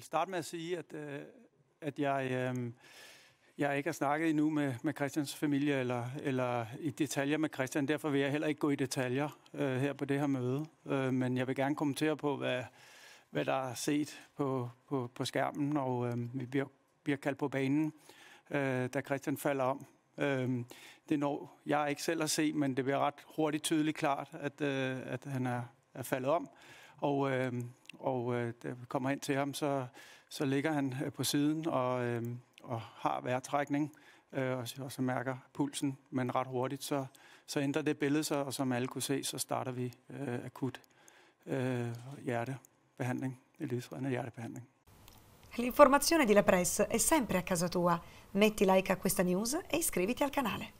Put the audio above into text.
vil starte med at sige, at, øh, at jeg, øh, jeg ikke har snakket endnu med, med Christians familie eller, eller i detaljer med Christian. Derfor vil jeg heller ikke gå i detaljer øh, her på det her møde. Øh, men jeg vil gerne kommentere på, hvad, hvad der er set på, på, på skærmen, og øh, vi bliver, bliver kaldt på banen, øh, da Christian falder om. Øh, det når jeg ikke selv at se, men det bliver ret hurtigt tydeligt klart, at, øh, at han er, er faldet om og, øh, og øh, kommer ind til ham, så, så ligger han øh, på siden og, øh, og har vejrtrækning, øh, og, så, og så mærker pulsen, men ret hurtigt, så, så ændrer det billede sig, og som alle kunne se, så starter vi øh, akut øh, hjertebehandling, livsreddende hjertebehandling. L'informazione di La Press è sempre a casa tua. Metti like a questa news e iscriviti al canale.